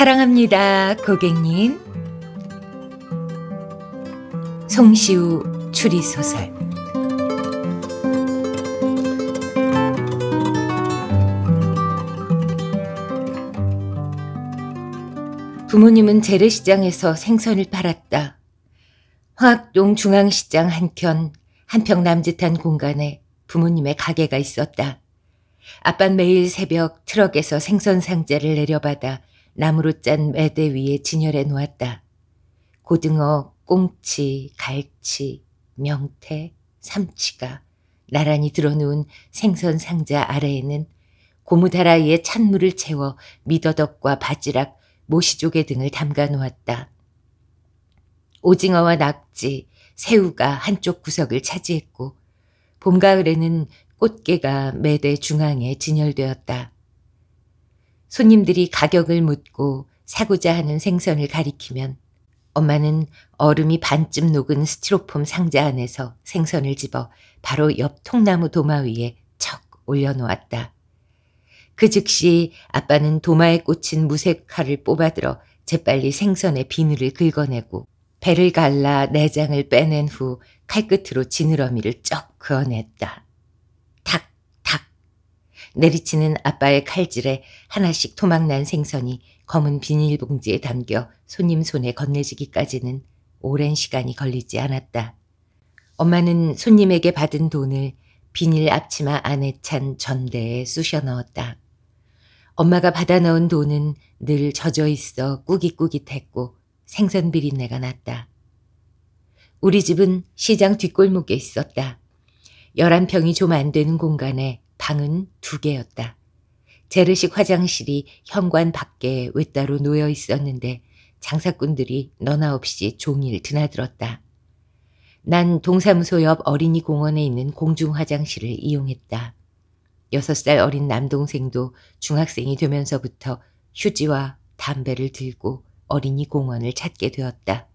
사랑합니다, 고객님. 송시우 추리소설 부모님은 재래시장에서 생선을 팔았다. 화학동 중앙시장 한켠 한평 남짓한 공간에 부모님의 가게가 있었다. 아빠 매일 새벽 트럭에서 생선 상자를 내려받아 나무로 짠 매대 위에 진열해 놓았다. 고등어, 꽁치, 갈치, 명태, 삼치가 나란히 들어놓은 생선 상자 아래에는 고무다라이에 찬물을 채워 미더덕과 바지락, 모시조개 등을 담가 놓았다. 오징어와 낙지, 새우가 한쪽 구석을 차지했고 봄, 가을에는 꽃게가 매대 중앙에 진열되었다. 손님들이 가격을 묻고 사고자 하는 생선을 가리키면 엄마는 얼음이 반쯤 녹은 스티로폼 상자 안에서 생선을 집어 바로 옆 통나무 도마 위에 척 올려놓았다. 그 즉시 아빠는 도마에 꽂힌 무색 칼을 뽑아들어 재빨리 생선의 비늘을 긁어내고 배를 갈라 내장을 빼낸 후 칼끝으로 지느러미를 쩍 그어냈다. 내리치는 아빠의 칼질에 하나씩 토막난 생선이 검은 비닐봉지에 담겨 손님 손에 건네지기까지는 오랜 시간이 걸리지 않았다. 엄마는 손님에게 받은 돈을 비닐 앞치마 안에 찬 전대에 쑤셔 넣었다. 엄마가 받아 넣은 돈은 늘 젖어 있어 꾸깃꾸깃했고 생선 비린내가 났다. 우리 집은 시장 뒷골목에 있었다. 열한 평이 좀 안 되는 공간에 방은 두 개였다. 재래식 화장실이 현관 밖에 외따로 놓여 있었는데 장사꾼들이 너나 없이 종일 드나들었다. 난 동사무소 옆 어린이 공원에 있는 공중 화장실을 이용했다. 여섯 살 어린 남동생도 중학생이 되면서부터 휴지와 담배를 들고 어린이 공원을 찾게 되었다.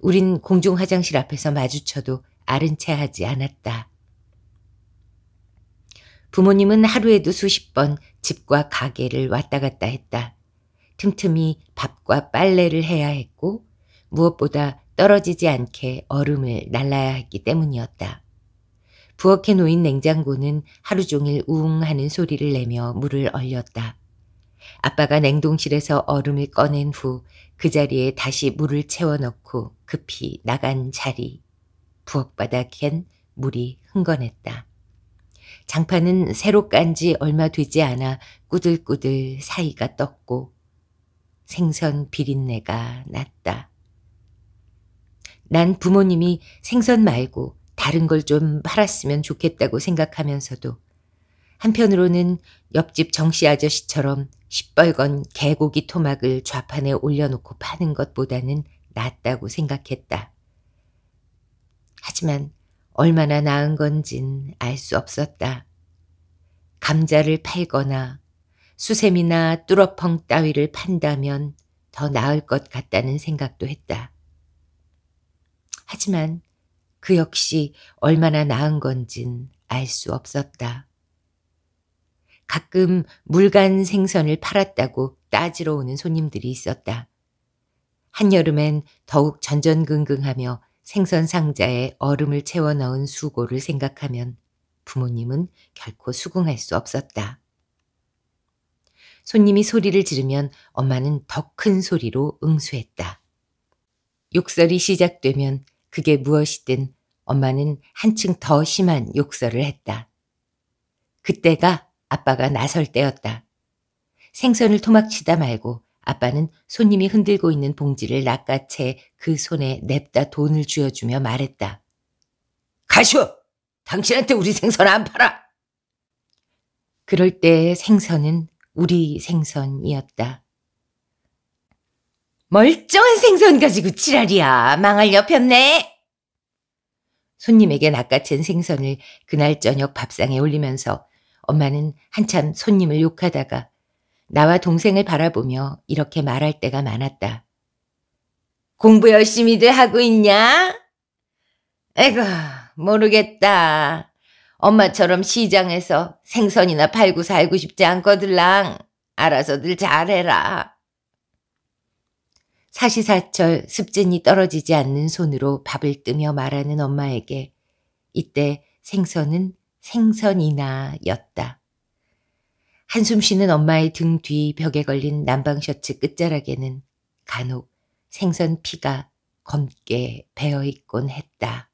우린 공중 화장실 앞에서 마주쳐도 아른 채 하지 않았다. 부모님은 하루에도 수십 번 집과 가게를 왔다 갔다 했다. 틈틈이 밥과 빨래를 해야 했고 무엇보다 떨어지지 않게 얼음을 날라야 했기 때문이었다. 부엌에 놓인 냉장고는 하루 종일 우웅 하는 소리를 내며 물을 얼렸다. 아빠가 냉동실에서 얼음을 꺼낸 후 그 자리에 다시 물을 채워 넣고 급히 나간 자리. 부엌바닥엔 물이 흥건했다. 장판은 새로 깐 지 얼마 되지 않아 꾸들꾸들 사이가 떴고 생선 비린내가 났다. 난 부모님이 생선 말고 다른 걸 좀 팔았으면 좋겠다고 생각하면서도 한편으로는 옆집 정씨 아저씨처럼 시뻘건 개고기 토막을 좌판에 올려놓고 파는 것보다는 낫다고 생각했다. 하지만 얼마나 나은 건진 알 수 없었다. 감자를 팔거나 수세미나 뚜러펑 따위를 판다면 더 나을 것 같다는 생각도 했다. 하지만 그 역시 얼마나 나은 건진 알 수 없었다. 가끔 물간 생선을 팔았다고 따지러 오는 손님들이 있었다. 한여름엔 더욱 전전긍긍하며 생선 상자에 얼음을 채워 넣은 수고를 생각하면 부모님은 결코 수긍할 수 없었다. 손님이 소리를 지르면 엄마는 더 큰 소리로 응수했다. 욕설이 시작되면 그게 무엇이든 엄마는 한층 더 심한 욕설을 했다. 그때가 아빠가 나설 때였다. 생선을 토막치다 말고 아빠는 손님이 흔들고 있는 봉지를 낚아채 그 손에 냅다 돈을 쥐어주며 말했다. 가쇼 당신한테 우리 생선 안 팔아! 그럴 때 생선은 우리 생선이었다. 멀쩡한 생선 가지고 지랄이야. 망할 옆이었네. 손님에게 낚아챈 생선을 그날 저녁 밥상에 올리면서 엄마는 한참 손님을 욕하다가 나와 동생을 바라보며 이렇게 말할 때가 많았다. 공부 열심히들 하고 있냐? 에고, 모르겠다. 엄마처럼 시장에서 생선이나 팔고 살고 싶지 않거들랑. 알아서들 잘해라. 사시사철 습진이 떨어지지 않는 손으로 밥을 뜨며 말하는 엄마에게 이때 생선은 생선이나 였다. 한숨 쉬는 엄마의 등 뒤 벽에 걸린 난방 셔츠 끝자락에는 간혹 생선 피가 검게 베어 있곤 했다.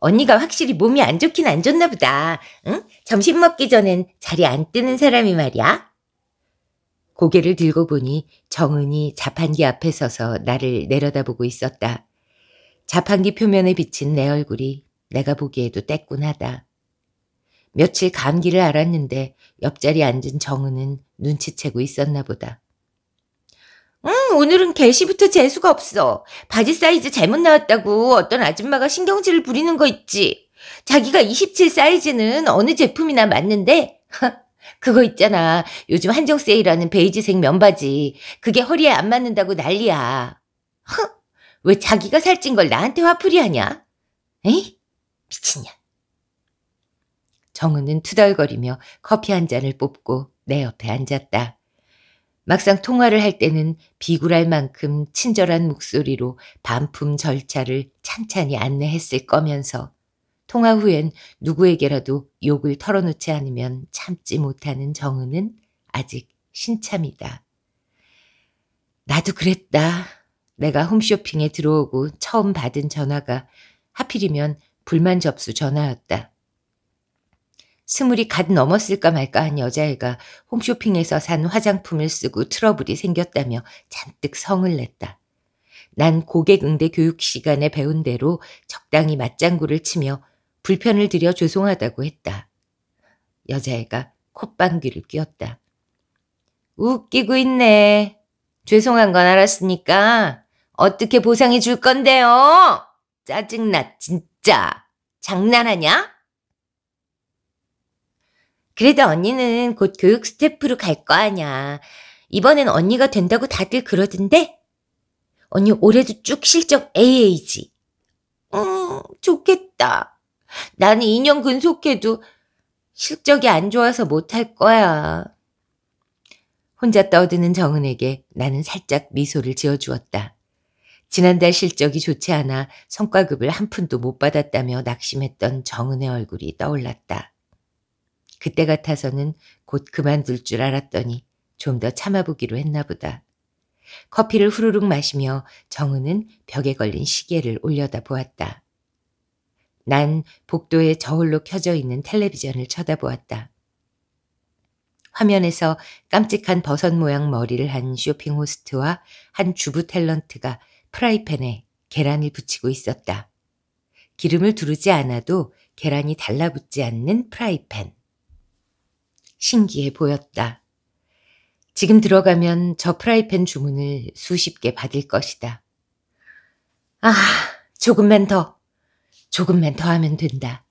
언니가 확실히 몸이 안 좋긴 안 좋나 보다. 응? 점심 먹기 전엔 자리 안 뜨는 사람이 말이야. 고개를 들고 보니 정은이 자판기 앞에 서서 나를 내려다보고 있었다. 자판기 표면에 비친 내 얼굴이 내가 보기에도 때꾼하다. 며칠 감기를 앓았는데 옆자리에 앉은 정우는 눈치채고 있었나 보다. 응, 오늘은 개시부터 재수가 없어. 바지 사이즈 잘못 나왔다고 어떤 아줌마가 신경질을 부리는 거 있지. 자기가 27 사이즈는 어느 제품이나 맞는데 그거 있잖아. 요즘 한정 세일하는 베이지색 면바지. 그게 허리에 안 맞는다고 난리야. 헉, 왜 자기가 살찐 걸 나한테 화풀이 하냐? 에이? 미친년. 정은은 투덜거리며 커피 한 잔을 뽑고 내 옆에 앉았다. 막상 통화를 할 때는 비굴할 만큼 친절한 목소리로 반품 절차를 찬찬히 안내했을 거면서 통화 후엔 누구에게라도 욕을 털어놓지 않으면 참지 못하는 정은은 아직 신참이다. 나도 그랬다. 내가 홈쇼핑에 들어오고 처음 받은 전화가 하필이면 불만 접수 전화였다. 스물이 갓 넘었을까 말까 한 여자애가 홈쇼핑에서 산 화장품을 쓰고 트러블이 생겼다며 잔뜩 성을 냈다. 난 고객 응대 교육 시간에 배운 대로 적당히 맞장구를 치며 불편을 드려 죄송하다고 했다. 여자애가 콧방귀를 뀌었다. 웃기고 있네. 죄송한 건 알았으니까 어떻게 보상해 줄 건데요? 짜증나, 진 진짜 장난하냐? 그래도 언니는 곧 교육 스태프로 갈 거 아냐. 이번엔 언니가 된다고 다들 그러던데? 언니 올해도 쭉 실적 AA지. 음, 좋겠다. 나는 2년 근속해도 실적이 안 좋아서 못할 거야. 혼자 떠드는 정은에게 나는 살짝 미소를 지어주었다. 지난달 실적이 좋지 않아 성과급을 한 푼도 못 받았다며 낙심했던 정은의 얼굴이 떠올랐다. 그때 같아서는 곧 그만둘 줄 알았더니 좀 더 참아보기로 했나 보다. 커피를 후루룩 마시며 정은은 벽에 걸린 시계를 올려다 보았다. 난 복도에 저울로 켜져 있는 텔레비전을 쳐다보았다. 화면에서 깜찍한 버섯 모양 머리를 한 쇼핑 호스트와 한 주부 탤런트가 프라이팬에 계란을 붙이고 있었다. 기름을 두르지 않아도 계란이 달라붙지 않는 프라이팬. 신기해 보였다. 지금 들어가면 저 프라이팬 주문을 수십 개 받을 것이다. 아, 조금만 더. 조금만 더 하면 된다.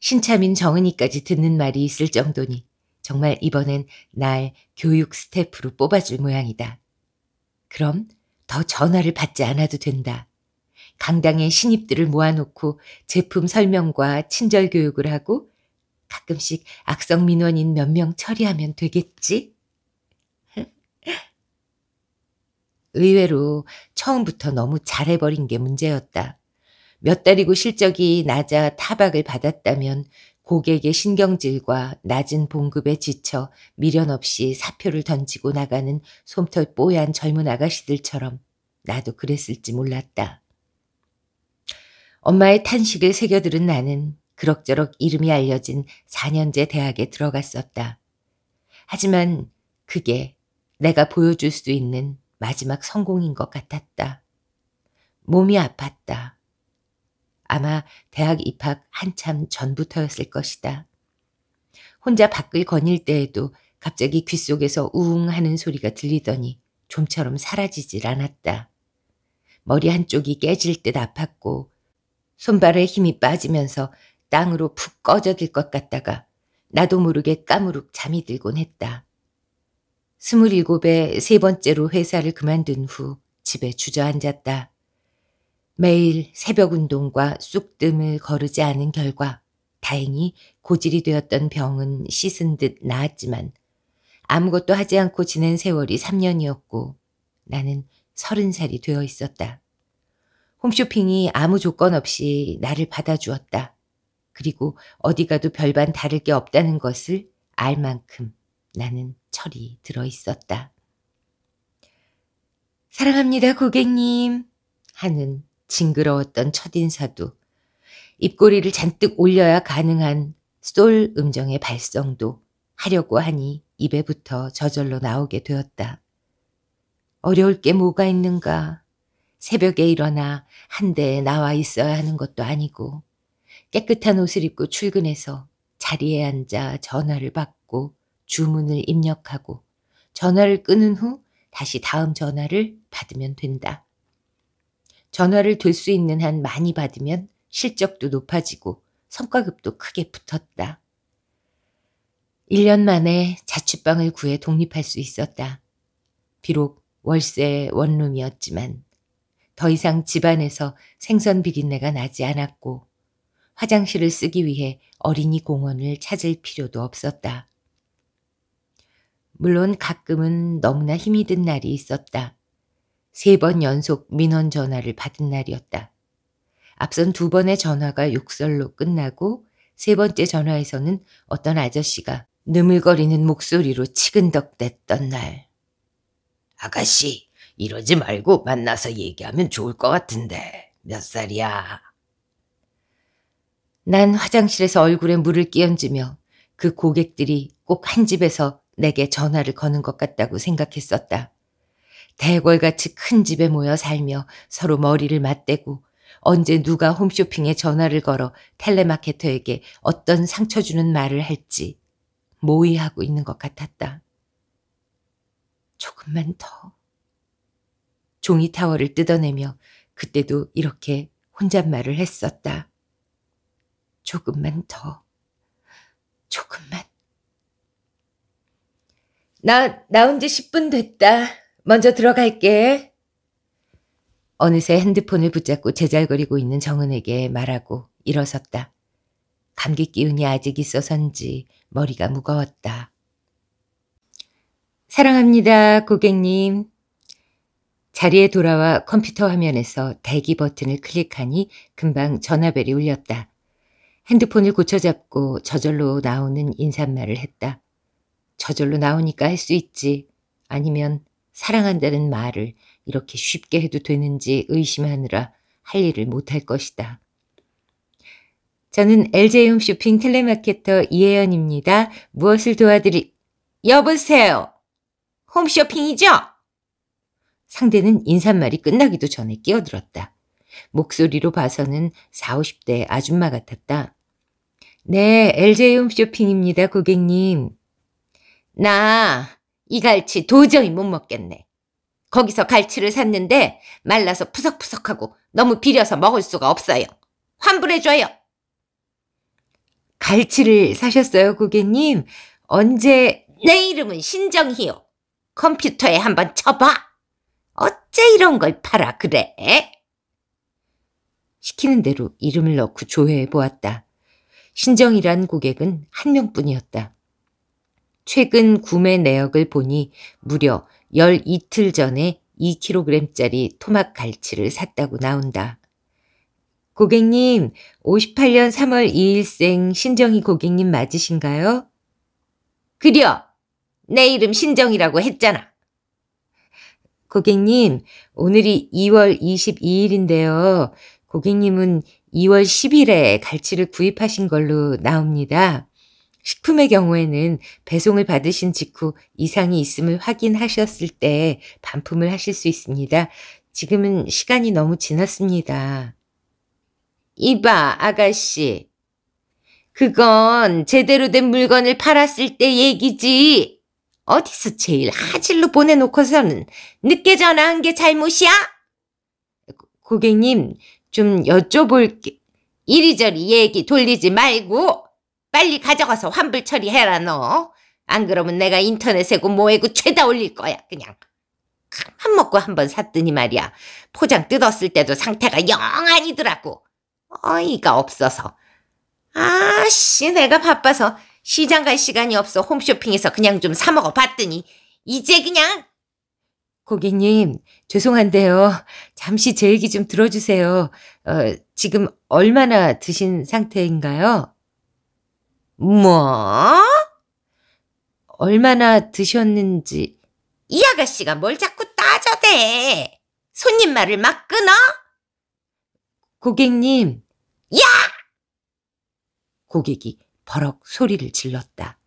신차민 정은이까지 듣는 말이 있을 정도니 정말 이번엔 날 교육 스태프로 뽑아줄 모양이다. 그럼 더 전화를 받지 않아도 된다. 강당에 신입들을 모아놓고 제품 설명과 친절 교육을 하고 가끔씩 악성 민원인 몇 명 처리하면 되겠지? 의외로 처음부터 너무 잘해버린 게 문제였다. 몇 달이고 실적이 낮아 타박을 받았다면 고객의 신경질과 낮은 봉급에 지쳐 미련 없이 사표를 던지고 나가는 솜털 뽀얀 젊은 아가씨들처럼 나도 그랬을지 몰랐다. 엄마의 탄식을 새겨들은 나는 그럭저럭 이름이 알려진 4년제 대학에 들어갔었다. 하지만 그게 내가 보여줄 수 있는 마지막 성공인 것 같았다. 몸이 아팠다. 아마 대학 입학 한참 전부터였을 것이다. 혼자 밖을 거닐 때에도 갑자기 귓속에서 우웅 하는 소리가 들리더니 좀처럼 사라지질 않았다. 머리 한쪽이 깨질 듯 아팠고 손발에 힘이 빠지면서 땅으로 푹 꺼져들 것 같다가 나도 모르게 까무룩 잠이 들곤 했다. 스물일곱에 세 번째로 회사를 그만둔 후 집에 주저앉았다. 매일 새벽 운동과 쑥뜸을 거르지 않은 결과 다행히 고질이 되었던 병은 씻은 듯 나았지만 아무것도 하지 않고 지낸 세월이 3년이었고 나는 30살이 되어 있었다. 홈쇼핑이 아무 조건 없이 나를 받아주었다. 그리고 어디 가도 별반 다를 게 없다는 것을 알 만큼 나는 철이 들어 있었다. 사랑합니다, 고객님. 하는 징그러웠던 첫인사도 입꼬리를 잔뜩 올려야 가능한 솔 음정의 발성도 하려고 하니 입에부터 저절로 나오게 되었다. 어려울 게 뭐가 있는가. 새벽에 일어나 한 대에 나와 있어야 하는 것도 아니고 깨끗한 옷을 입고 출근해서 자리에 앉아 전화를 받고 주문을 입력하고 전화를 끊은 후 다시 다음 전화를 받으면 된다. 전화를 들 수 있는 한 많이 받으면 실적도 높아지고 성과급도 크게 붙었다. 1년 만에 자취방을 구해 독립할 수 있었다. 비록 월세 원룸이었지만 더 이상 집안에서 생선 비린내가 나지 않았고 화장실을 쓰기 위해 어린이 공원을 찾을 필요도 없었다. 물론 가끔은 너무나 힘이 든 날이 있었다. 세번 연속 민원 전화를 받은 날이었다. 앞선 두 번의 전화가 욕설로 끝나고 세 번째 전화에서는 어떤 아저씨가 느물거리는 목소리로 치근덕댔던 날. 아가씨, 이러지 말고 만나서 얘기하면 좋을 것 같은데. 몇 살이야? 난 화장실에서 얼굴에 물을 끼얹으며 그 고객들이 꼭 한 집에서 내게 전화를 거는 것 같다고 생각했었다. 대궐같이 큰 집에 모여 살며 서로 머리를 맞대고 언제 누가 홈쇼핑에 전화를 걸어 텔레마케터에게 어떤 상처 주는 말을 할지 모의하고 있는 것 같았다. 조금만 더. 종이 타월을 뜯어내며 그때도 이렇게 혼잣말을 했었다. 조금만 더. 조금만. 나, 나온지 10분 됐다. 먼저 들어갈게. 어느새 핸드폰을 붙잡고 제잘거리고 있는 정은에게 말하고 일어섰다. 감기 기운이 아직 있어서인지 머리가 무거웠다. 사랑합니다, 고객님. 자리에 돌아와 컴퓨터 화면에서 대기 버튼을 클릭하니 금방 전화벨이 울렸다. 핸드폰을 고쳐잡고 저절로 나오는 인사말을 했다. 저절로 나오니까 할 수 있지. 아니면 사랑한다는 말을 이렇게 쉽게 해도 되는지 의심하느라 할 일을 못할 것이다. 저는 LJ홈쇼핑 텔레마케터 이혜연입니다. 무엇을 도와드릴... 여보세요! 홈쇼핑이죠? 상대는 인사말이 끝나기도 전에 끼어들었다. 목소리로 봐서는 40, 50대 아줌마 같았다. 네, LJ홈쇼핑입니다, 고객님. 나이 갈치 도저히 못 먹겠네. 거기서 갈치를 샀는데 말라서 푸석푸석하고 너무 비려서 먹을 수가 없어요. 환불해줘요. 갈치를 사셨어요, 고객님? 언제? 내 이름은 신정희요. 컴퓨터에 한번 쳐봐. 어째 이런 걸 팔아 그래? 시키는 대로 이름을 넣고 조회해 보았다. 신정이란 고객은 한 명뿐이었다. 최근 구매 내역을 보니 무려 12틀 전에 2kg짜리 토막 갈치를 샀다고 나온다. 고객님, 58년 3월 2일생 신정희 고객님 맞으신가요? 그려! 내 이름 신정이라고 했잖아. 고객님, 오늘이 2월 22일인데요. 고객님은 2월 10일에 갈치를 구입하신 걸로 나옵니다. 식품의 경우에는 배송을 받으신 직후 이상이 있음을 확인하셨을 때 반품을 하실 수 있습니다. 지금은 시간이 너무 지났습니다. 이봐, 아가씨. 그건 제대로 된 물건을 팔았을 때 얘기지. 어디서 제일 하질로 보내놓고서는 늦게 전화한 게 잘못이야? 고객님, 좀 여쭤볼게. 이리저리 얘기 돌리지 말고 빨리 가져가서 환불 처리해라 너. 안 그러면 내가 인터넷에고 뭐에고 죄다 올릴 거야 그냥. 큰한 먹고 한번 샀더니 말이야. 포장 뜯었을 때도 상태가 영 아니더라고. 어이가 없어서. 아씨 내가 바빠서 시장 갈 시간이 없어 홈쇼핑에서 그냥 좀 사 먹어 봤더니 이제 그냥 고객님 죄송한데요. 잠시 제 얘기 좀 들어주세요. 어, 지금 얼마나 드신 상태인가요? 뭐? 얼마나 드셨는지. 이 아가씨가 뭘 자꾸 따져대. 손님 말을 막 끊어? 고객님. 야! 고객이 버럭 소리를 질렀다.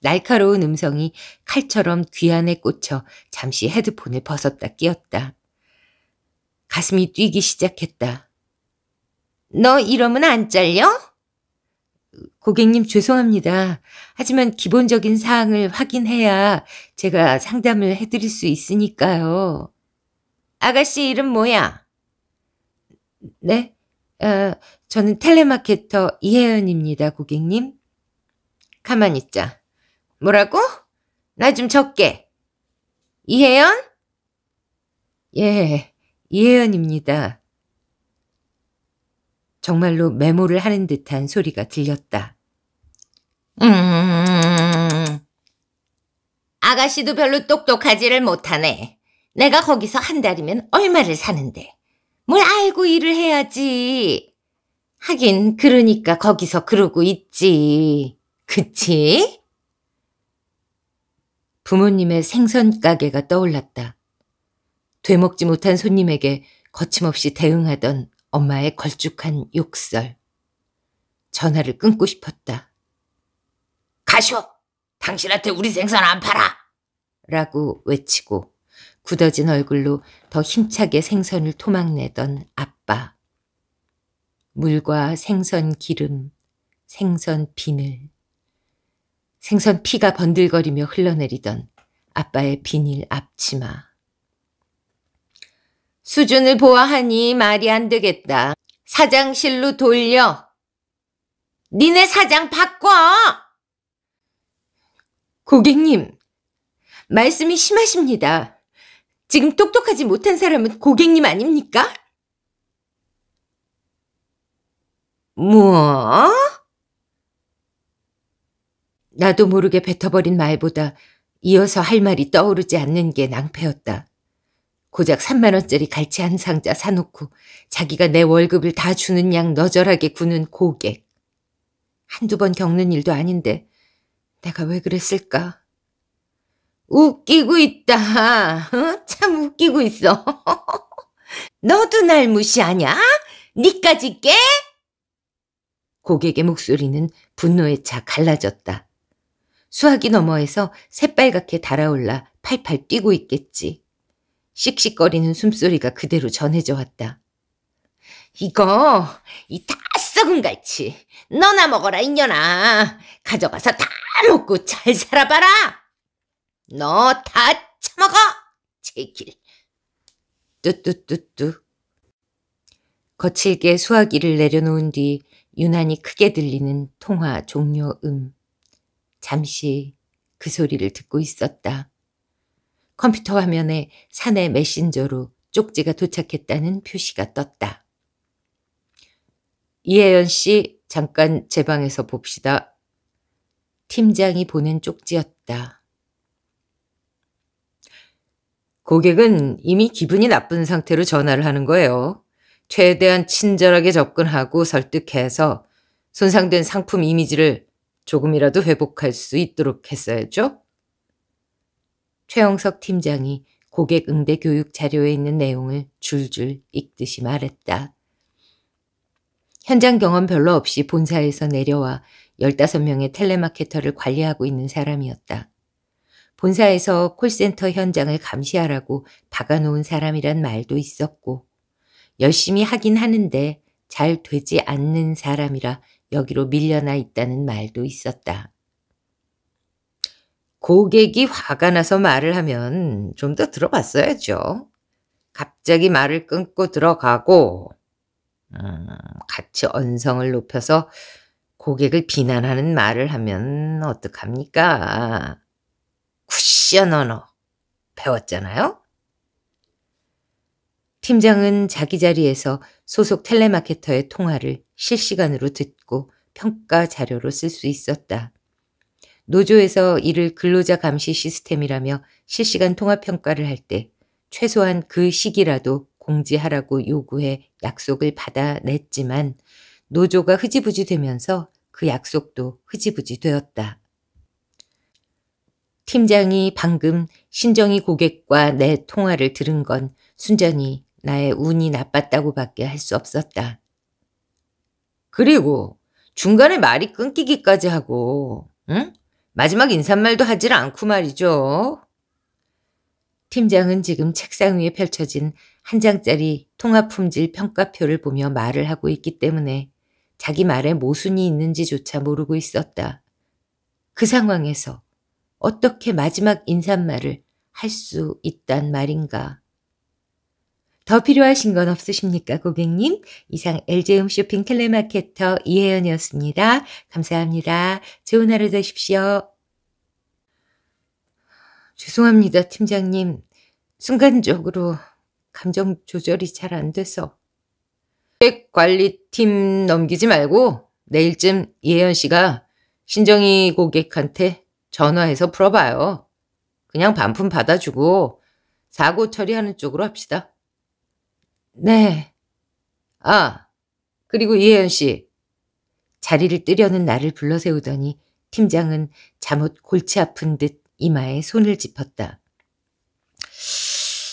날카로운 음성이 칼처럼 귀 안에 꽂혀 잠시 헤드폰을 벗었다 끼었다. 가슴이 뛰기 시작했다. 너 이러면 안 잘려? 고객님 죄송합니다. 하지만 기본적인 사항을 확인해야 제가 상담을 해드릴 수 있으니까요. 아가씨 이름 뭐야? 네? 어, 저는 텔레마케터 이혜연입니다, 고객님. 가만 있자. 뭐라고? 나 좀 적게. 이혜연? 예, 이혜연입니다. 정말로 메모를 하는 듯한 소리가 들렸다. 음. 아가씨도 별로 똑똑하지를 못하네. 내가 거기서 한 달이면 얼마를 사는데. 뭘 알고 일을 해야지. 하긴 그러니까 거기서 그러고 있지. 그치? 부모님의 생선 가게가 떠올랐다. 되먹지 못한 손님에게 거침없이 대응하던 엄마의 걸쭉한 욕설. 전화를 끊고 싶었다. 가쇼! 당신한테 우리 생선 안 팔아! 라고 외치고 굳어진 얼굴로 더 힘차게 생선을 토막내던 아빠. 물과 생선 기름, 생선 비늘. 생선 피가 번들거리며 흘러내리던 아빠의 비닐 앞치마. 수준을 보아하니 말이 안 되겠다. 사장실로 돌려. 니네 사장 바꿔! 고객님, 말씀이 심하십니다. 지금 똑똑하지 못한 사람은 고객님 아닙니까? 뭐? 나도 모르게 뱉어버린 말보다 이어서 할 말이 떠오르지 않는 게 낭패였다. 고작 3만원짜리 갈치 한 상자 사놓고 자기가 내 월급을 다 주는 양 너절하게 구는 고객. 한두 번 겪는 일도 아닌데 내가 왜 그랬을까? 웃기고 있다. 어? 참 웃기고 있어. 너도 날 무시하냐? 니까지 깨? 고객의 목소리는 분노에 차 갈라졌다. 수화기 너머에서 새빨갛게 달아올라 팔팔 뛰고 있겠지. 씩씩거리는 숨소리가 그대로 전해져 왔다. 이거 이 다 썩은 갈치 너나 먹어라 인연아 가져가서 다 먹고 잘 살아봐라. 너 다 처먹어. 제길. 뚜뚜뚜뚜. 거칠게 수화기를 내려놓은 뒤 유난히 크게 들리는 통화 종료음. 잠시 그 소리를 듣고 있었다. 컴퓨터 화면에 사내 메신저로 쪽지가 도착했다는 표시가 떴다. 이혜연 씨 잠깐 제 방에서 봅시다. 팀장이 보낸 쪽지였다. 고객은 이미 기분이 나쁜 상태로 전화를 하는 거예요. 최대한 친절하게 접근하고 설득해서 손상된 상품 이미지를 조금이라도 회복할 수 있도록 했어야죠. 최영석 팀장이 고객 응대 교육 자료에 있는 내용을 줄줄 읽듯이 말했다. 현장 경험 별로 없이 본사에서 내려와 15명의 텔레마케터를 관리하고 있는 사람이었다. 본사에서 콜센터 현장을 감시하라고 박아놓은 사람이란 말도 있었고 열심히 하긴 하는데 잘 되지 않는 사람이라 여기로 밀려나 있다는 말도 있었다. 고객이 화가 나서 말을 하면 좀 더 들어봤어야죠. 갑자기 말을 끊고 들어가고 음, 같이 언성을 높여서 고객을 비난하는 말을 하면 어떡합니까? 쿠션 언어 배웠잖아요? 팀장은 자기 자리에서 소속 텔레마케터의 통화를 실시간으로 듣고 평가 자료로 쓸 수 있었다. 노조에서 이를 근로자 감시 시스템이라며 실시간 통화 평가를 할 때 최소한 그 시기라도 공지하라고 요구해 약속을 받아냈지만 노조가 흐지부지 되면서 그 약속도 흐지부지 되었다. 팀장이 방금 신정희 고객과 내 통화를 들은 건 순전히 나의 운이 나빴다고 밖에 할 수 없었다. 그리고 중간에 말이 끊기기까지 하고, 응? 마지막 인사말도 하질 않고 말이죠. 팀장은 지금 책상 위에 펼쳐진 한 장짜리 통화품질 평가표를 보며 말을 하고 있기 때문에 자기 말에 모순이 있는지조차 모르고 있었다. 그 상황에서 어떻게 마지막 인사말을 할 수 있단 말인가. 더 필요하신 건 없으십니까, 고객님? 이상 l g m 쇼핑 텔레마케터 이혜연이었습니다. 감사합니다. 좋은 하루 되십시오. 죄송합니다, 팀장님. 순간적으로 감정 조절이 잘 안 돼서 관리팀 넘기지 말고 내일쯤 예연 씨가 신정희 고객한테 전화해서 풀어봐요. 그냥 반품 받아주고 사고 처리하는 쪽으로 합시다. 네. 아, 그리고 이혜연 씨. 자리를 뜨려는 나를 불러세우더니 팀장은 잠옷 골치 아픈 듯 이마에 손을 짚었다.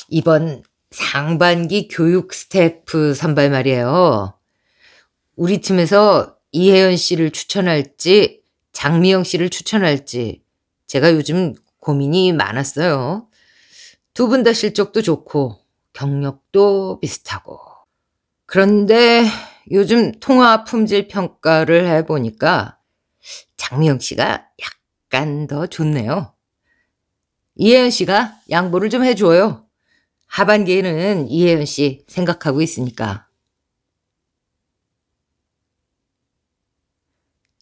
이번 상반기 교육 스태프 선발 말이에요. 우리 팀에서 이혜연 씨를 추천할지 장미영 씨를 추천할지 제가 요즘 고민이 많았어요. 두 분 다 실적도 좋고 경력도 비슷하고. 그런데 요즘 통화 품질 평가를 해보니까 장미영 씨가 약간 더 좋네요. 이혜연 씨가 양보를 좀 해줘요. 하반기에는 이혜연 씨 생각하고 있으니까.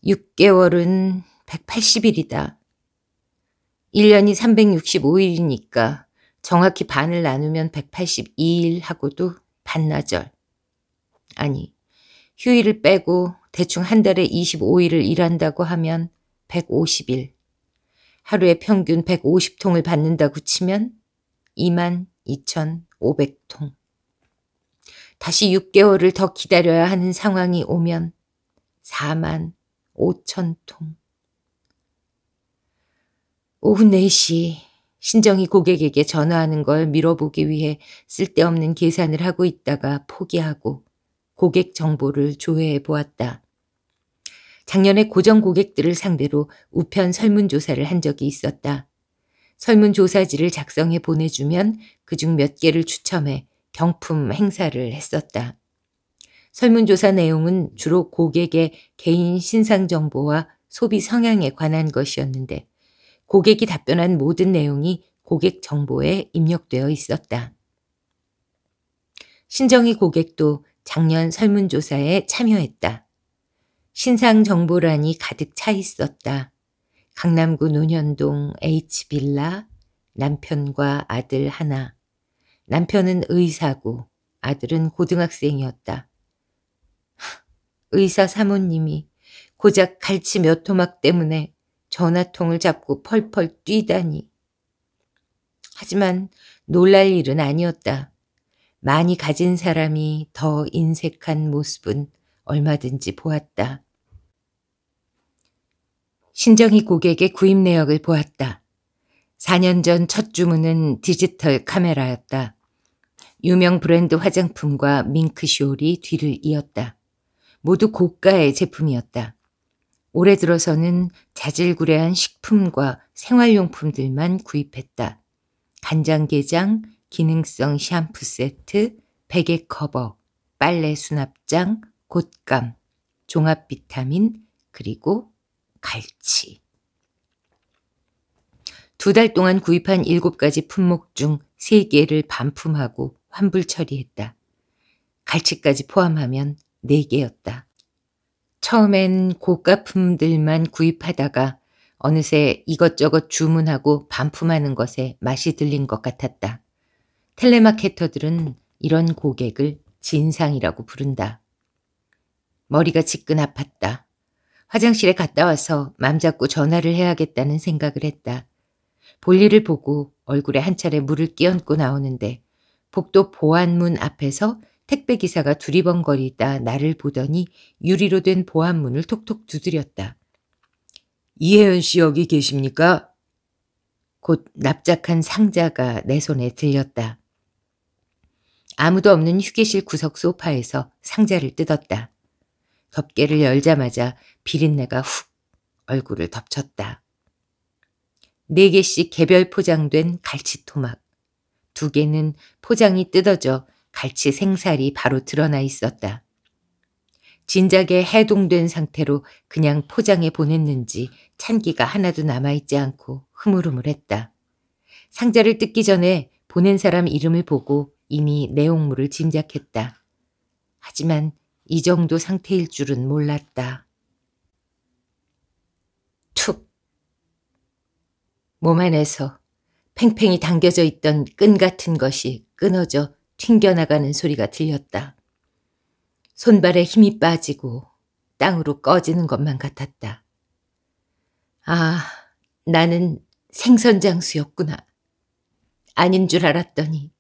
6개월은 180일이다. 1년이 365일이니까 정확히 반을 나누면 182일 하고도 반나절. 아니, 휴일을 빼고 대충 한 달에 25일을 일한다고 하면 150일. 하루에 평균 150통을 받는다고 치면 2만 2,500통. 다시 6개월을 더 기다려야 하는 상황이 오면 4만 5천 통. 오후 4시 신정이 고객에게 전화하는 걸미뤄보기 위해 쓸데없는 계산을 하고 있다가 포기하고 고객 정보를 조회해 보았다. 작년에 고정 고객들을 상대로 우편 설문조사를 한 적이 있었다. 설문조사지를 작성해 보내주면 그중 몇 개를 추첨해 경품 행사를 했었다. 설문조사 내용은 주로 고객의 개인 신상 정보와 소비 성향에 관한 것이었는데 고객이 답변한 모든 내용이 고객 정보에 입력되어 있었다. 신정희 고객도 작년 설문조사에 참여했다. 신상 정보란이 가득 차 있었다. 강남구 논현동 H빌라 남편과 아들 하나 남편은 의사고 아들은 고등학생이었다. 의사 사모님이 고작 갈치 몇 토막 때문에 전화통을 잡고 펄펄 뛰다니. 하지만 놀랄 일은 아니었다. 많이 가진 사람이 더 인색한 모습은 얼마든지 보았다. 신정희 고객의 구입 내역을 보았다. 4년 전 첫 주문은 디지털 카메라였다. 유명 브랜드 화장품과 밍크쇼리 뒤를 이었다. 모두 고가의 제품이었다. 올해 들어서는 자질구레한 식품과 생활용품들만 구입했다. 간장게장, 기능성 샴푸 세트, 베개 커버, 빨래 수납장, 곶감, 종합 비타민, 그리고 갈치. 두 달 동안 구입한 일곱 가지 품목 중 세개를 반품하고 환불 처리했다. 갈치까지 포함하면 네개였다 처음엔 고가품들만 구입하다가 어느새 이것저것 주문하고 반품하는 것에 맛이 들린 것 같았다. 텔레마케터들은 이런 고객을 진상이라고 부른다. 머리가 지끈 아팠다. 화장실에 갔다 와서 맘 잡고 전화를 해야겠다는 생각을 했다. 볼일을 보고 얼굴에 한 차례 물을 끼얹고 나오는데 복도 보안문 앞에서 택배기사가 두리번거리다 나를 보더니 유리로 된 보안문을 톡톡 두드렸다. 이혜연 씨 여기 계십니까? 곧 납작한 상자가 내 손에 들렸다. 아무도 없는 휴게실 구석 소파에서 상자를 뜯었다. 덮개를 열자마자 비린내가 훅 얼굴을 덮쳤다. 네 개씩 개별 포장된 갈치 토막, 두 개는 포장이 뜯어져 갈치 생살이 바로 드러나 있었다. 진작에 해동된 상태로 그냥 포장해 보냈는지 찬기가 하나도 남아있지 않고 흐물흐물했다. 상자를 뜯기 전에 보낸 사람 이름을 보고 이미 내용물을 짐작했다. 하지만 이 정도 상태일 줄은 몰랐다. 몸 안에서 팽팽히 당겨져 있던 끈 같은 것이 끊어져 튕겨나가는 소리가 들렸다. 손발에 힘이 빠지고 땅으로 꺼지는 것만 같았다. 아, 나는 생선장수였구나. 아닌 줄 알았더니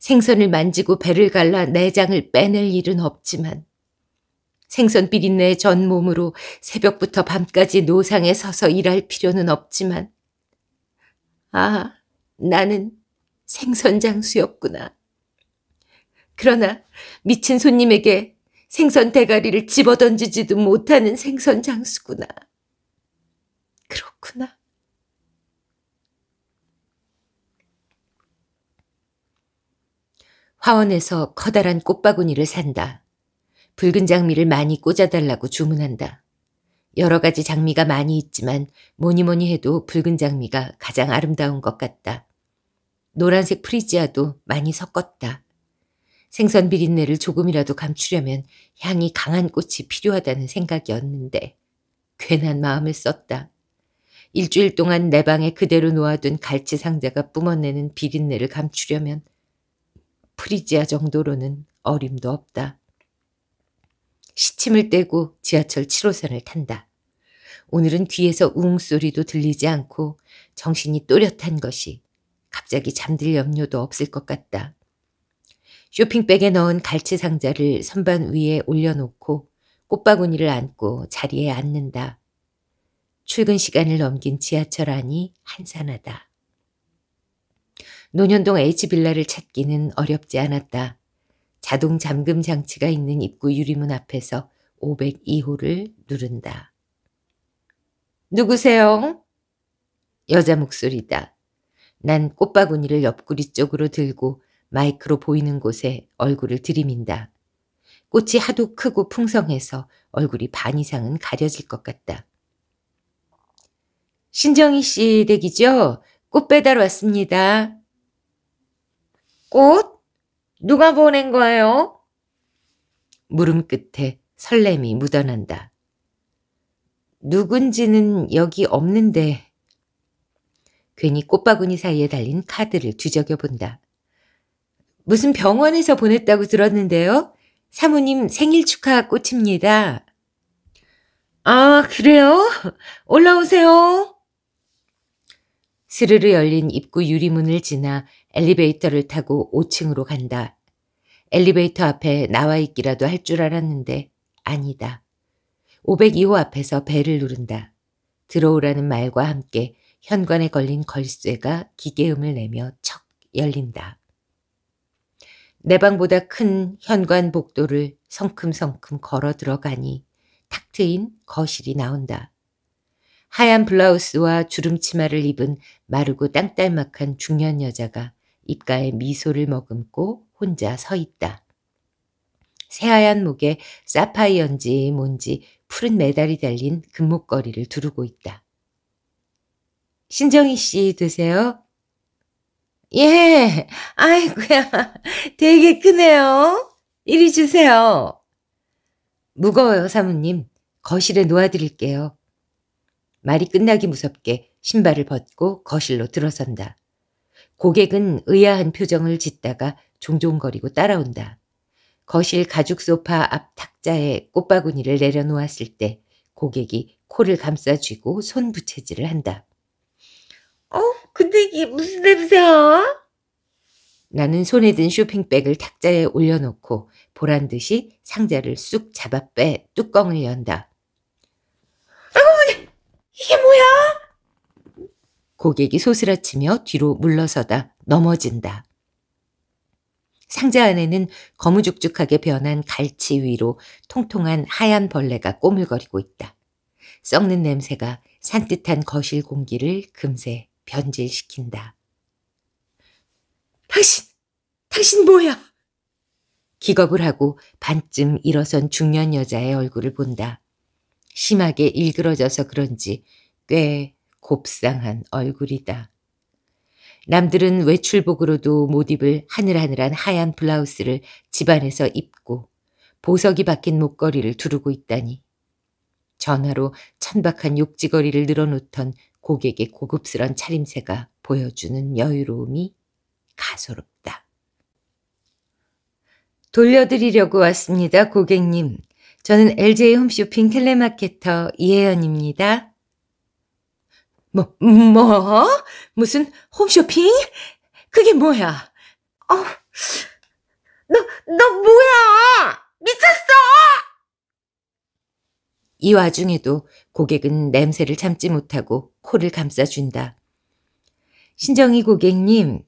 생선을 만지고 배를 갈라 내장을 빼낼 일은 없지만 생선 비린내의 전 몸으로 새벽부터 밤까지 노상에 서서 일할 필요는 없지만 아, 나는 생선장수였구나. 그러나 미친 손님에게 생선 대가리를 집어던지지도 못하는 생선장수구나. 그렇구나. 화원에서 커다란 꽃바구니를 산다. 붉은 장미를 많이 꽂아달라고 주문한다. 여러 가지 장미가 많이 있지만 뭐니 뭐니 해도 붉은 장미가 가장 아름다운 것 같다. 노란색 프리지아도 많이 섞었다. 생선 비린내를 조금이라도 감추려면 향이 강한 꽃이 필요하다는 생각이었는데 괜한 마음을 썼다. 일주일 동안 내 방에 그대로 놓아둔 갈치 상자가 뿜어내는 비린내를 감추려면 프리지아 정도로는 어림도 없다. 시침을 떼고 지하철 7호선을 탄다. 오늘은 귀에서 웅 소리도 들리지 않고 정신이 또렷한 것이 갑자기 잠들 염려도 없을 것 같다. 쇼핑백에 넣은 갈치 상자를 선반 위에 올려놓고 꽃바구니를 안고 자리에 앉는다. 출근 시간을 넘긴 지하철 안이 한산하다. 노년동 H빌라를 찾기는 어렵지 않았다. 자동 잠금 장치가 있는 입구 유리문 앞에서 502호를 누른다. 누구세요? 여자 목소리다. 난 꽃바구니를 옆구리 쪽으로 들고 마이크로 보이는 곳에 얼굴을 들이민다. 꽃이 하도 크고 풍성해서 얼굴이 반 이상은 가려질 것 같다. 신정희 씨 댁이죠? 꽃 배달 왔습니다. 꽃? 누가 보낸 거예요? 물음 끝에 설렘이 묻어난다. 누군지는 여기 없는데 괜히 꽃바구니 사이에 달린 카드를 뒤적여 본다. 무슨 병원에서 보냈다고 들었는데요. 사모님 생일 축하 꽃입니다. 아, 그래요? 올라오세요. 스르르 열린 입구 유리문을 지나 엘리베이터를 타고 5층으로 간다. 엘리베이터 앞에 나와 있기라도 할 줄 알았는데 아니다. 502호 앞에서 벨을 누른다. 들어오라는 말과 함께 현관에 걸린 걸쇠가 기계음을 내며 척 열린다. 내 방보다 큰 현관 복도를 성큼성큼 걸어 들어가니 탁 트인 거실이 나온다. 하얀 블라우스와 주름 치마를 입은 마르고 땅딸막한 중년 여자가 입가에 미소를 머금고 혼자 서 있다. 새하얀 목에 사파이언지 뭔지 푸른 메달이 달린 금목걸이를 두르고 있다. 신정희 씨 되세요? 예, 아이구야 되게 크네요. 이리 주세요. 무거워요, 사모님. 거실에 놓아드릴게요. 말이 끝나기 무섭게 신발을 벗고 거실로 들어선다. 고객은 의아한 표정을 짓다가 종종거리고 따라온다. 거실 가죽 소파 앞 탁자에 꽃바구니를 내려놓았을 때 고객이 코를 감싸쥐고 손부채질을 한다. 어? 근데 이게 무슨 냄새야? 나는 손에 든 쇼핑백을 탁자에 올려놓고 보란 듯이 상자를 쑥 잡아 빼 뚜껑을 연다. 아머니, 이게 뭐야? 고객이 소스라치며 뒤로 물러서다 넘어진다. 상자 안에는 거무죽죽하게 변한 갈치 위로 통통한 하얀 벌레가 꼬물거리고 있다. 썩는 냄새가 산뜻한 거실 공기를 금세 변질시킨다. 당신! 당신 뭐야? 기겁을 하고 반쯤 일어선 중년 여자의 얼굴을 본다. 심하게 일그러져서 그런지 꽤 곱상한 얼굴이다. 남들은 외출복으로도 못 입을 하늘하늘한 하얀 블라우스를 집안에서 입고 보석이 박힌 목걸이를 두르고 있다니. 전화로 천박한 욕지거리를 늘어놓던 고객의 고급스런 차림새가 보여주는 여유로움이 가소롭다. 돌려드리려고 왔습니다, 고객님. 저는 LJ 홈쇼핑 텔레마케터 이혜연입니다. 뭐, 뭐? 무슨 홈쇼핑? 그게 뭐야? 어, 너, 너 뭐야! 미쳤어! 이 와중에도 고객은 냄새를 참지 못하고 코를 감싸준다. 신정희 고객님,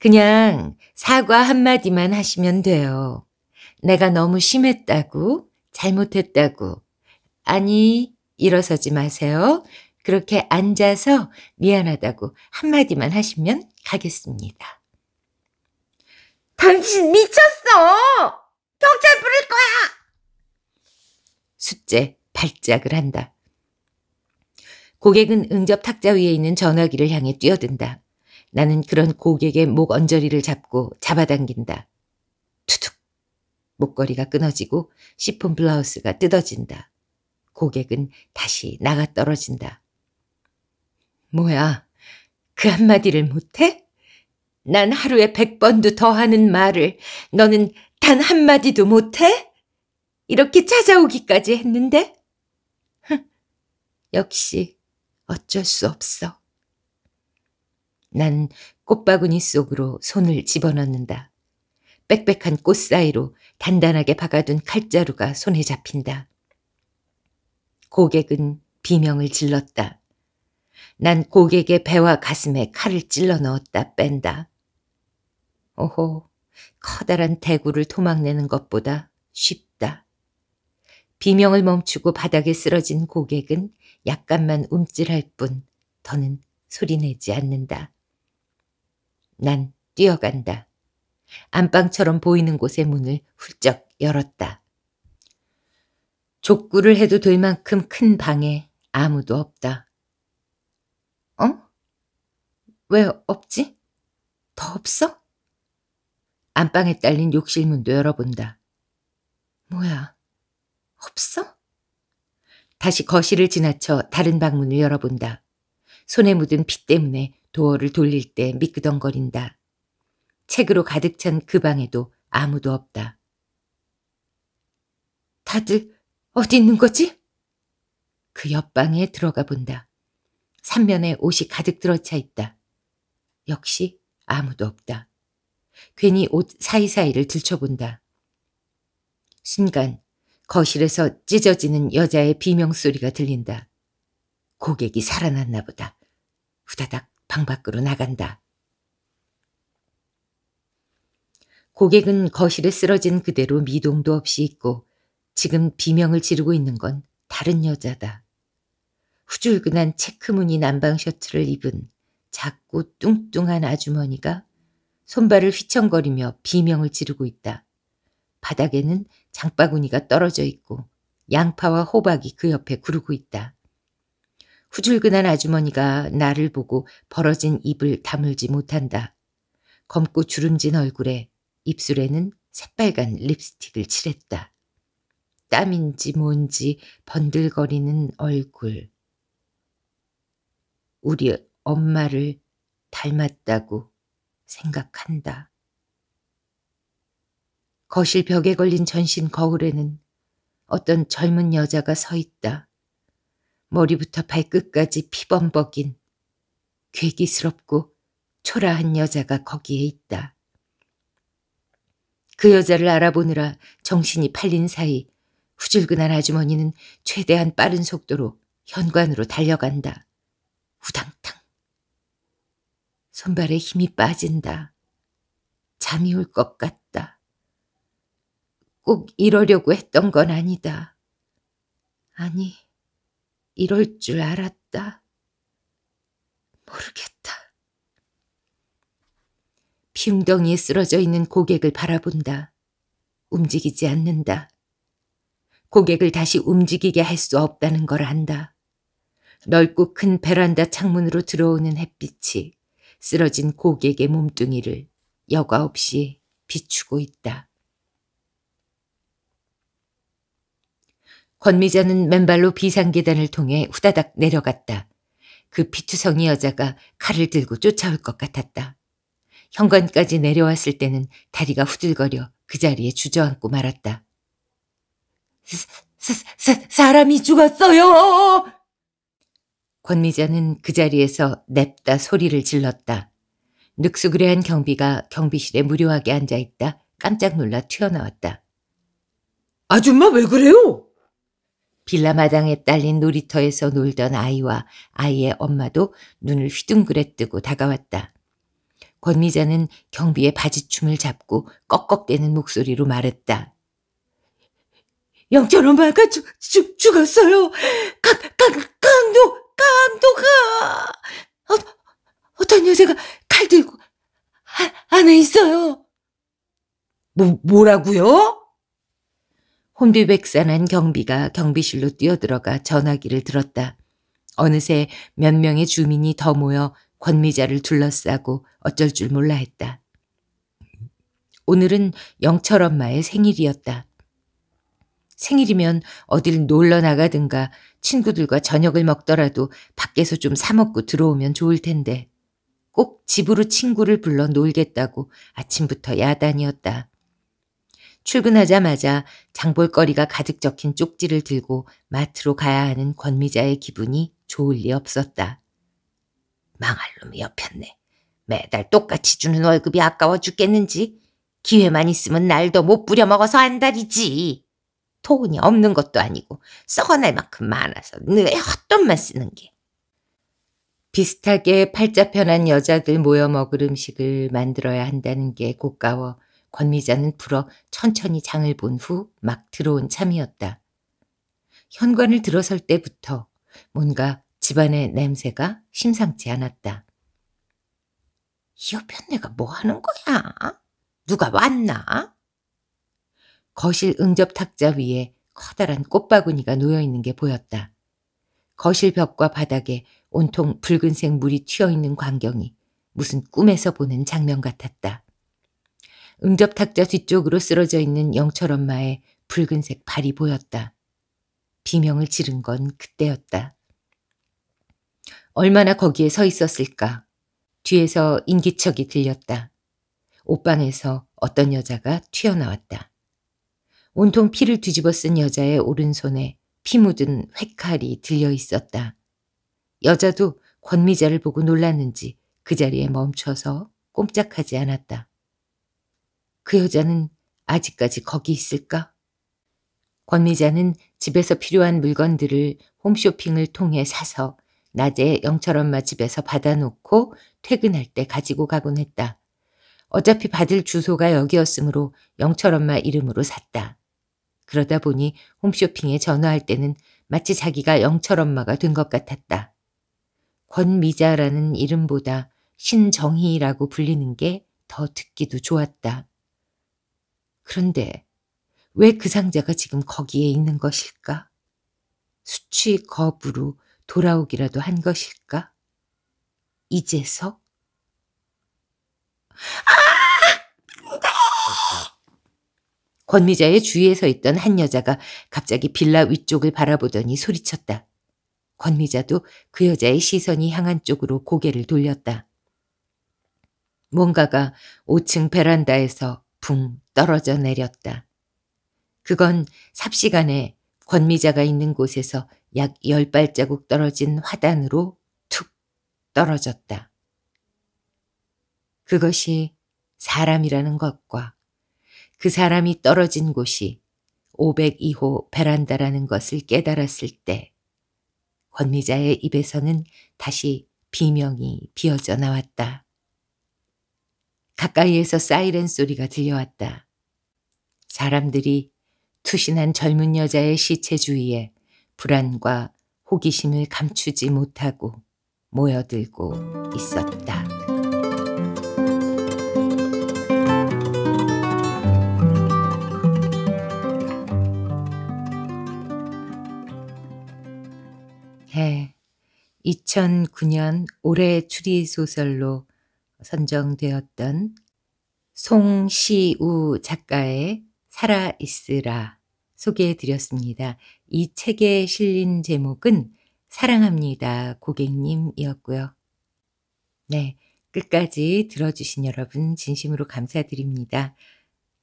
그냥 사과 한마디만 하시면 돼요. 내가 너무 심했다고, 잘못했다고. 아니, 일어서지 마세요. 그렇게 앉아서 미안하다고 한마디만 하시면 가겠습니다. 당신 미쳤어! 경찰 부를 거야! 숫째 발작을 한다. 고객은 응접 탁자 위에 있는 전화기를 향해 뛰어든다. 나는 그런 고객의 목 언저리를 잡고 잡아당긴다. 투둑! 목걸이가 끊어지고 시폰 블라우스가 뜯어진다. 고객은 다시 나가 떨어진다. 뭐야, 그 한마디를 못해? 난 하루에 백 번도 더 하는 말을 너는 단 한마디도 못해? 이렇게 찾아오기까지 했는데? 흥, 역시 어쩔 수 없어. 난 꽃바구니 속으로 손을 집어넣는다. 빽빽한 꽃 사이로 단단하게 박아둔 칼자루가 손에 잡힌다. 고객은 비명을 질렀다. 난 고객의 배와 가슴에 칼을 찔러 넣었다 뺀다. 오호, 커다란 대구를 도망내는 것보다 쉽다. 비명을 멈추고 바닥에 쓰러진 고객은 약간만 움찔할 뿐 더는 소리내지 않는다. 난 뛰어간다. 안방처럼 보이는 곳의 문을 훌쩍 열었다. 족구를 해도 될 만큼 큰 방에 아무도 없다. 어? 왜 없지? 더 없어? 안방에 딸린 욕실 문도 열어본다. 뭐야? 없어? 다시 거실을 지나쳐 다른 방문을 열어본다. 손에 묻은 피 때문에 도어를 돌릴 때 미끄덩거린다. 책으로 가득 찬 그 방에도 아무도 없다. 다들 어디 있는 거지? 그 옆방에 들어가 본다. 삼면에 옷이 가득 들어차 있다. 역시 아무도 없다. 괜히 옷 사이사이를 들춰본다. 순간 거실에서 찢어지는 여자의 비명소리가 들린다. 고객이 살아났나 보다. 후다닥 방 밖으로 나간다. 고객은 거실에 쓰러진 그대로 미동도 없이 있고 지금 비명을 지르고 있는 건 다른 여자다. 후줄근한 체크무늬 남방 셔츠를 입은 작고 뚱뚱한 아주머니가 손발을 휘청거리며 비명을 지르고 있다. 바닥에는 장바구니가 떨어져 있고 양파와 호박이 그 옆에 구르고 있다. 후줄근한 아주머니가 나를 보고 벌어진 입을 다물지 못한다. 검고 주름진 얼굴에 입술에는 새빨간 립스틱을 칠했다. 땀인지 뭔지 번들거리는 얼굴. 우리 엄마를 닮았다고 생각한다. 거실 벽에 걸린 전신 거울에는 어떤 젊은 여자가 서 있다. 머리부터 발끝까지 피범벅인 괴기스럽고 초라한 여자가 거기에 있다. 그 여자를 알아보느라 정신이 팔린 사이 후줄근한 아주머니는 최대한 빠른 속도로 현관으로 달려간다. 후당탕. 손발에 힘이 빠진다. 잠이 올 것 같다. 꼭 이러려고 했던 건 아니다. 아니, 이럴 줄 알았다. 모르겠다. 피웅덩이에 쓰러져 있는 고객을 바라본다. 움직이지 않는다. 고객을 다시 움직이게 할 수 없다는 걸 안다. 넓고 큰 베란다 창문으로 들어오는 햇빛이 쓰러진 고객의 몸뚱이를 여과 없이 비추고 있다. 권미자는 맨발로 비상계단을 통해 후다닥 내려갔다. 그 피투성이 여자가 칼을 들고 쫓아올 것 같았다. 현관까지 내려왔을 때는 다리가 후들거려 그 자리에 주저앉고 말았다. 사, 사, 사, 사람이 죽었어요! 권미자는 그 자리에서 냅다 소리를 질렀다. 늑수그레한 경비가 경비실에 무료하게 앉아있다 깜짝 놀라 튀어나왔다. 아줌마 왜 그래요? 빌라 마당에 딸린 놀이터에서 놀던 아이와 아이의 엄마도 눈을 휘둥그레 뜨고 다가왔다. 권미자는 경비의 바지춤을 잡고 꺽꺽대는 목소리로 말했다. 영철 엄마가 죽, 죽, 죽었어요. 강, 강, 강도, 감독아! 어, 어떤 여자가 칼 들고 아, 안에 있어요. 뭐, 뭐라고요? 혼비백산한 경비가 경비실로 뛰어들어가 전화기를 들었다. 어느새 몇 명의 주민이 더 모여 권미자를 둘러싸고 어쩔 줄 몰라 했다. 오늘은 영철 엄마의 생일이었다. 생일이면 어딜 놀러 나가든가 친구들과 저녁을 먹더라도 밖에서 좀 사먹고 들어오면 좋을 텐데 꼭 집으로 친구를 불러 놀겠다고 아침부터 야단이었다. 출근하자마자 장볼거리가 가득 적힌 쪽지를 들고 마트로 가야 하는 권미자의 기분이 좋을 리 없었다. 망할 놈이 옆혔네. 매달 똑같이 주는 월급이 아까워 죽겠는지 기회만 있으면 날도 못 부려먹어서 한달이지 토근이 없는 것도 아니고 썩어날 만큼 많아서 늘 헛돈만 쓰는 게. 비슷하게 팔자 편한 여자들 모여 먹을 음식을 만들어야 한다는 게 고가워 권미자는 불어 천천히 장을 본 후 막 들어온 참이었다. 현관을 들어설 때부터 뭔가 집안의 냄새가 심상치 않았다. 이 옆에 네가뭐 하는 거야? 누가 왔나? 거실 응접 탁자 위에 커다란 꽃바구니가 놓여 있는 게 보였다. 거실 벽과 바닥에 온통 붉은색 물이 튀어 있는 광경이 무슨 꿈에서 보는 장면 같았다. 응접 탁자 뒤쪽으로 쓰러져 있는 영철 엄마의 붉은색 발이 보였다. 비명을 지른 건 그때였다. 얼마나 거기에 서 있었을까. 뒤에서 인기척이 들렸다. 옷방에서 어떤 여자가 튀어나왔다. 온통 피를 뒤집어 쓴 여자의 오른손에 피 묻은 획칼이 들려 있었다. 여자도 권미자를 보고 놀랐는지 그 자리에 멈춰서 꼼짝하지 않았다. 그 여자는 아직까지 거기 있을까? 권미자는 집에서 필요한 물건들을 홈쇼핑을 통해 사서 낮에 영철 엄마 집에서 받아놓고 퇴근할 때 가지고 가곤 했다. 어차피 받을 주소가 여기였으므로 영철 엄마 이름으로 샀다. 그러다 보니 홈쇼핑에 전화할 때는 마치 자기가 영철 엄마가 된 것 같았다. 권미자라는 이름보다 신정희라고 불리는 게 더 듣기도 좋았다. 그런데 왜 그 상자가 지금 거기에 있는 것일까? 수취거부로 돌아오기라도 한 것일까? 이제서? 아! 권미자의 주위에서 있던 한 여자가 갑자기 빌라 위쪽을 바라보더니 소리쳤다. 권미자도 그 여자의 시선이 향한 쪽으로 고개를 돌렸다. 뭔가가 5층 베란다에서 붕 떨어져 내렸다. 그건 삽시간에 권미자가 있는 곳에서 약1 0 발자국 떨어진 화단으로 툭 떨어졌다. 그것이 사람이라는 것과 그 사람이 떨어진 곳이 502호 베란다라는 것을 깨달았을 때 권미자의 입에서는 다시 비명이 비어져 나왔다. 가까이에서 사이렌 소리가 들려왔다. 사람들이 투신한 젊은 여자의 시체 주위에 불안과 호기심을 감추지 못하고 모여들고 있었다. 2009년 올해 추리소설로 선정되었던 송시우 작가의 살아있으라 소개해드렸습니다. 이 책에 실린 제목은 사랑합니다 고객님이었고요. 네, 끝까지 들어주신 여러분 진심으로 감사드립니다.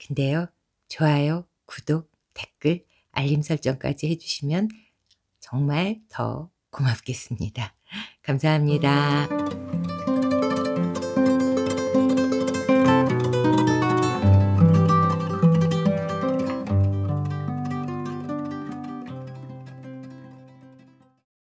근데요, 좋아요, 구독, 댓글, 알림 설정까지 해주시면 정말 더 고맙겠습니다. 감사합니다.